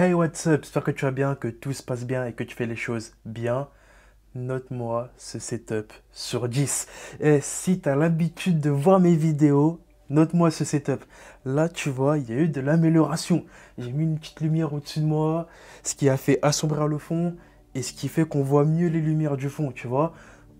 Hey, what's up? J'espère que tu vas bien, que tout se passe bien et que tu fais les choses bien. Note-moi ce setup sur 10. Et si tu as l'habitude de voir mes vidéos, note-moi ce setup. Là, tu vois, il y a eu de l'amélioration. J'ai mis une petite lumière au-dessus de moi, ce qui a fait assombrir le fond et ce qui fait qu'on voit mieux les lumières du fond, tu vois.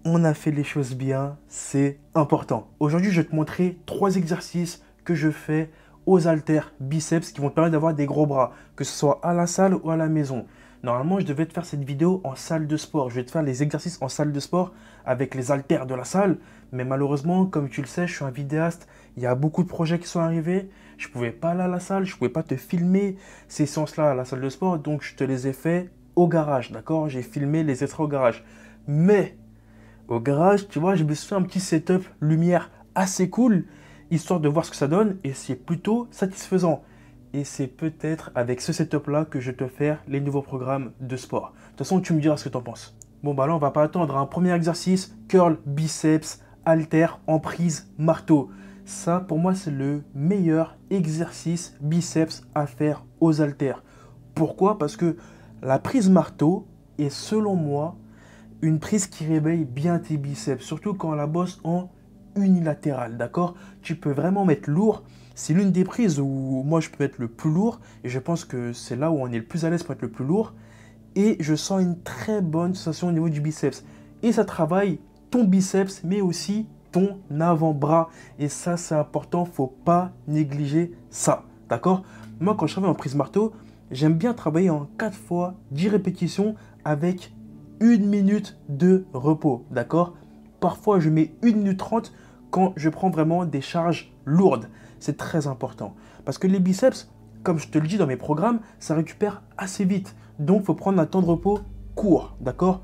On a fait les choses bien, c'est important. Aujourd'hui, je vais te montrer trois exercices que je fais aux haltères, biceps qui vont te permettre d'avoir des gros bras, que ce soit à la salle ou à la maison. Normalement, je devais te faire cette vidéo en salle de sport. Je vais te faire les exercices en salle de sport avec les haltères de la salle. Mais malheureusement, comme tu le sais, je suis un vidéaste. Il y a beaucoup de projets qui sont arrivés. Je ne pouvais pas aller à la salle. Je pouvais pas te filmer ces séances-là à la salle de sport. Donc, je te les ai fait au garage. D'accord J'ai filmé les extraits au garage. Mais au garage, tu vois, je me suis fait un petit setup lumière assez cool histoire de voir ce que ça donne, et c'est plutôt satisfaisant. Et c'est peut-être avec ce setup-là que je vais te faire les nouveaux programmes de sport. De toute façon, tu me diras ce que tu en penses. Bon bah là, on va pas attendre. Un hein. premier exercice, curl, biceps, halter, prise marteau. Ça, pour moi, c'est le meilleur exercice biceps à faire aux haltères. Pourquoi Parce que la prise marteau est, selon moi, une prise qui réveille bien tes biceps, surtout quand la bosse en unilatérale, d'accord Tu peux vraiment mettre lourd. C'est l'une des prises où moi je peux être le plus lourd et je pense que c'est là où on est le plus à l'aise pour être le plus lourd. Et je sens une très bonne sensation au niveau du biceps. Et ça travaille ton biceps mais aussi ton avant-bras. Et ça c'est important, faut pas négliger ça, d'accord Moi quand je travaille en prise marteau, j'aime bien travailler en 4 fois 10 répétitions avec une minute de repos, d'accord Parfois, je mets 1 minute 30 quand je prends vraiment des charges lourdes. C'est très important. Parce que les biceps, comme je te le dis dans mes programmes, ça récupère assez vite. Donc, il faut prendre un temps de repos court, d'accord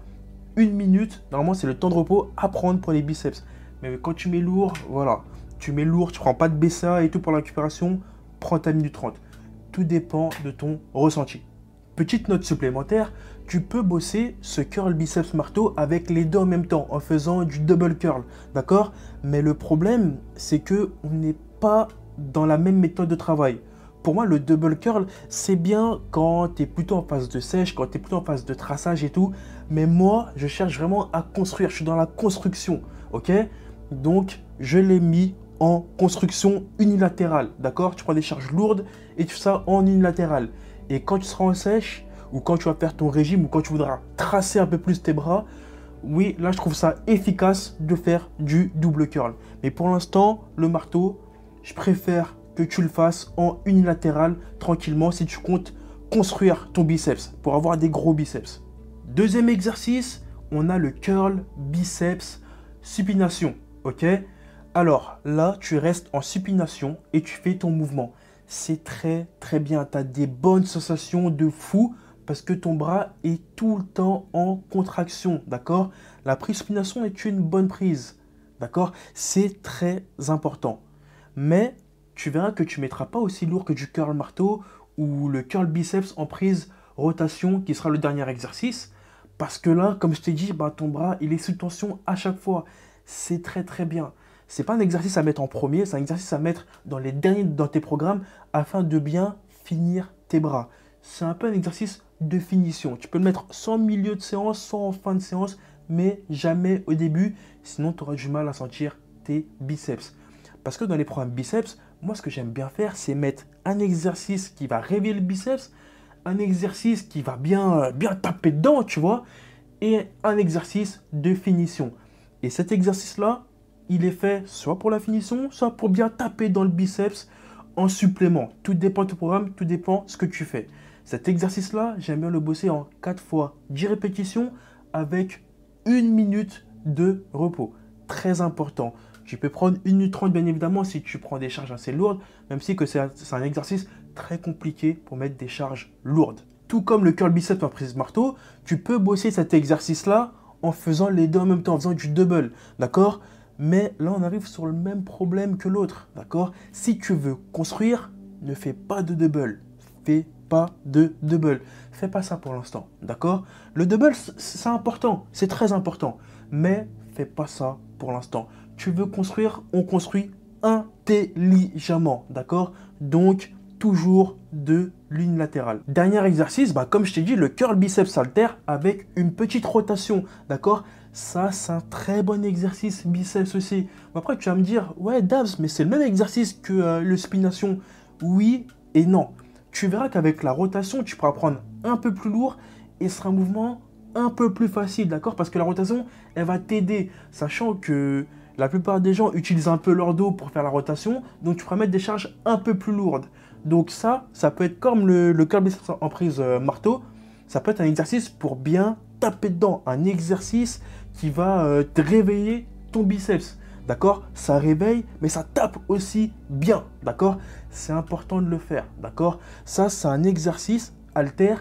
Une minute, normalement, c'est le temps de repos à prendre pour les biceps. Mais quand tu mets lourd, voilà, tu mets lourd, tu prends pas de bessa et tout pour la récupération, prends ta minute 30. Tout dépend de ton ressenti. Petite note supplémentaire, tu peux bosser ce curl biceps marteau avec les deux en même temps en faisant du double curl, d'accord Mais le problème, c'est que on n'est pas dans la même méthode de travail. Pour moi, le double curl, c'est bien quand tu es plutôt en phase de sèche, quand tu es plutôt en phase de traçage et tout, mais moi, je cherche vraiment à construire, je suis dans la construction, OK Donc, je l'ai mis en construction unilatérale, d'accord Tu prends des charges lourdes et tu fais ça en unilatéral. Et quand tu seras en sèche, ou quand tu vas faire ton régime, ou quand tu voudras tracer un peu plus tes bras, oui, là je trouve ça efficace de faire du double curl. Mais pour l'instant, le marteau, je préfère que tu le fasses en unilatéral tranquillement si tu comptes construire ton biceps pour avoir des gros biceps. Deuxième exercice, on a le curl biceps supination, ok Alors là, tu restes en supination et tu fais ton mouvement c'est très très bien. Tu as des bonnes sensations de fou parce que ton bras est tout le temps en contraction, d'accord La prise spination est une bonne prise, d'accord C'est très important. Mais tu verras que tu ne mettras pas aussi lourd que du curl marteau ou le curl biceps en prise rotation qui sera le dernier exercice. Parce que là, comme je t'ai dit, bah, ton bras, il est sous tension à chaque fois. C'est très très bien c'est pas un exercice à mettre en premier, c'est un exercice à mettre dans les derniers dans tes programmes afin de bien finir tes bras. C'est un peu un exercice de finition. Tu peux le mettre sans milieu de séance, sans fin de séance, mais jamais au début, sinon tu auras du mal à sentir tes biceps. Parce que dans les programmes biceps, moi ce que j'aime bien faire, c'est mettre un exercice qui va réveiller le biceps, un exercice qui va bien, bien taper dedans, tu vois, et un exercice de finition. Et cet exercice-là, il est fait soit pour la finition, soit pour bien taper dans le biceps en supplément. Tout dépend de ton programme, tout dépend de ce que tu fais. Cet exercice-là, j'aime bien le bosser en 4 fois 10 répétitions avec 1 minute de repos. Très important. Tu peux prendre 1 minute 30 bien évidemment si tu prends des charges assez lourdes, même si que c'est un, exercice très compliqué pour mettre des charges lourdes. Tout comme le curl biceps par prise marteau, tu peux bosser cet exercice-là en faisant les deux en même temps, en faisant du double. D'accord mais là, on arrive sur le même problème que l'autre, d'accord Si tu veux construire, ne fais pas de double. Fais pas de double. Fais pas ça pour l'instant, d'accord Le double, c'est important, c'est très important. Mais fais pas ça pour l'instant. Tu veux construire, on construit intelligemment, d'accord Donc, toujours de l'une latérale. Dernier exercice, bah, comme je t'ai dit, le curl biceps alter avec une petite rotation, d'accord Ça, c'est un très bon exercice biceps aussi. Après, tu vas me dire, ouais, Davs, mais c'est le même exercice que euh, le spination. Oui et non. Tu verras qu'avec la rotation, tu pourras prendre un peu plus lourd et ce sera un mouvement un peu plus facile, d'accord Parce que la rotation, elle va t'aider, sachant que la plupart des gens utilisent un peu leur dos pour faire la rotation, donc tu pourras mettre des charges un peu plus lourdes. Donc ça, ça peut être comme le, le en prise euh, marteau, ça peut être un exercice pour bien taper dedans, un exercice qui va euh, te réveiller ton biceps. D'accord Ça réveille, mais ça tape aussi bien. D'accord C'est important de le faire. D'accord Ça, c'est un exercice alter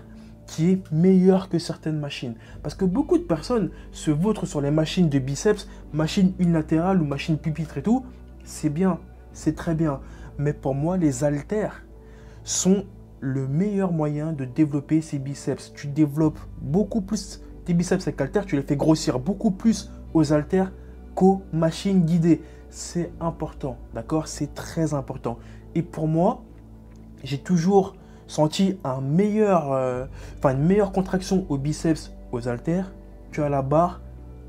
qui est meilleur que certaines machines. Parce que beaucoup de personnes se vautrent sur les machines de biceps, machines unilatérales ou machines pupitres et tout. C'est bien, c'est très bien. Mais pour moi, les haltères, sont le meilleur moyen de développer ses biceps. Tu développes beaucoup plus tes biceps avec haltères, tu les fais grossir beaucoup plus aux haltères qu'aux machines guidées. C'est important, d'accord C'est très important. Et pour moi, j'ai toujours senti euh, une meilleure contraction aux biceps, aux haltères, à la barre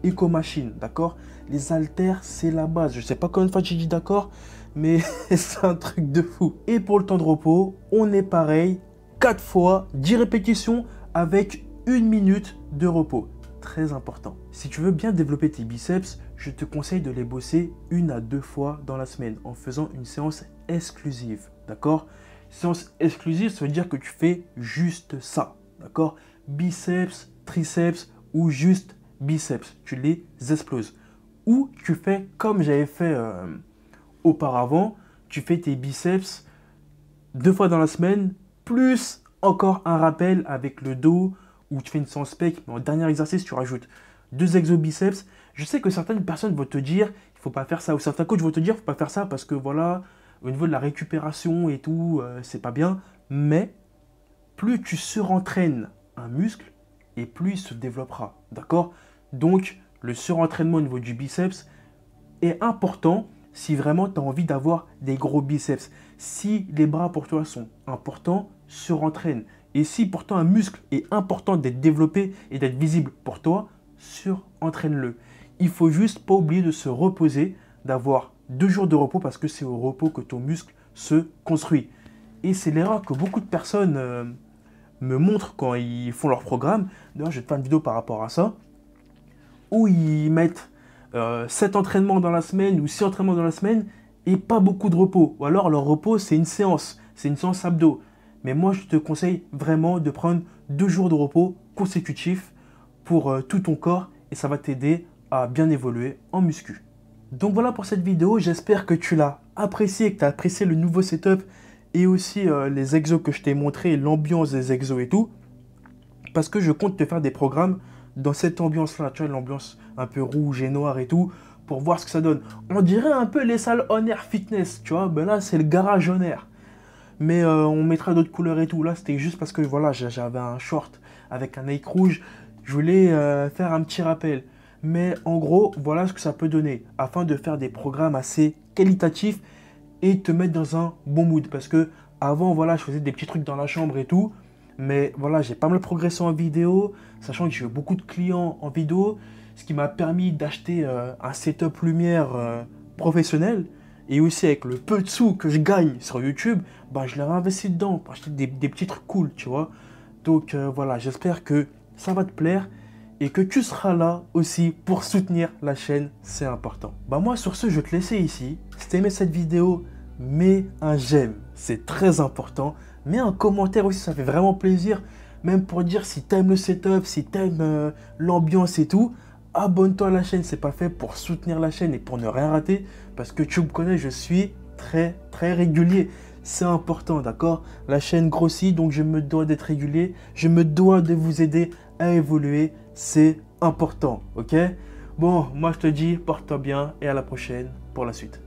et qu'aux machines, d'accord Les haltères, c'est la base. Je ne sais pas combien de fois j'ai dit d'accord, mais c'est un truc de fou. Et pour le temps de repos, on est pareil, 4 fois 10 répétitions avec 1 minute de repos. Très important. Si tu veux bien développer tes biceps, je te conseille de les bosser une à deux fois dans la semaine en faisant une séance exclusive. D'accord Séance exclusive, ça veut dire que tu fais juste ça. D'accord Biceps, triceps ou juste biceps. Tu les exploses. Ou tu fais comme j'avais fait euh, auparavant, tu fais tes biceps deux fois dans la semaine, plus encore un rappel avec le dos où tu fais une sans-spec mais en dernier exercice, tu rajoutes deux exobiceps. Je sais que certaines personnes vont te dire, il faut pas faire ça, ou certains coachs vont te dire, faut pas faire ça parce que voilà, au niveau de la récupération et tout, euh, c'est pas bien. Mais plus tu surentraînes un muscle et plus il se développera, d'accord Donc, le surentraînement au niveau du biceps est important si vraiment tu as envie d'avoir des gros biceps, si les bras pour toi sont importants, surentraîne. Et si pourtant un muscle est important d'être développé et d'être visible pour toi, entraîne le Il faut juste pas oublier de se reposer, d'avoir deux jours de repos parce que c'est au repos que ton muscle se construit. Et c'est l'erreur que beaucoup de personnes euh, me montrent quand ils font leur programme. D'ailleurs, je vais te faire une vidéo par rapport à ça. Où ils mettent 7 euh, entraînements dans la semaine ou 6 entraînements dans la semaine et pas beaucoup de repos. Ou alors leur repos, c'est une séance, c'est une séance abdos. Mais moi, je te conseille vraiment de prendre deux jours de repos consécutifs pour euh, tout ton corps et ça va t'aider à bien évoluer en muscu. Donc voilà pour cette vidéo, j'espère que tu l'as apprécié, que tu as apprécié le nouveau setup et aussi euh, les exos que je t'ai montré, l'ambiance des exos et tout. Parce que je compte te faire des programmes dans cette ambiance-là, tu vois, l'ambiance un peu rouge et noire et tout, pour voir ce que ça donne. On dirait un peu les salles on air fitness, tu vois, ben là c'est le garage on air. Mais euh, on mettra d'autres couleurs et tout. Là c'était juste parce que voilà, j'avais un short avec un Nike rouge. Je voulais euh, faire un petit rappel. Mais en gros, voilà ce que ça peut donner afin de faire des programmes assez qualitatifs et te mettre dans un bon mood. Parce que avant, voilà, je faisais des petits trucs dans la chambre et tout. Mais voilà, j'ai pas mal progressé en vidéo, sachant que j'ai eu beaucoup de clients en vidéo, ce qui m'a permis d'acheter euh, un setup lumière euh, professionnel. Et aussi avec le peu de sous que je gagne sur YouTube, bah, je l'avais investi dedans pour acheter des, petits trucs cool, tu vois. Donc euh, voilà, j'espère que ça va te plaire et que tu seras là aussi pour soutenir la chaîne, c'est important. Bah moi sur ce, je vais te laisser ici. Si t'as aimé cette vidéo, mets un j'aime, c'est très important mets un commentaire aussi, ça fait vraiment plaisir. Même pour dire si aimes le setup, si tu aimes euh, l'ambiance et tout, abonne-toi à la chaîne. C'est pas fait pour soutenir la chaîne et pour ne rien rater. Parce que tu me connais, je suis très très régulier. C'est important, d'accord La chaîne grossit, donc je me dois d'être régulier. Je me dois de vous aider à évoluer. C'est important, ok Bon, moi je te dis, porte-toi bien et à la prochaine pour la suite.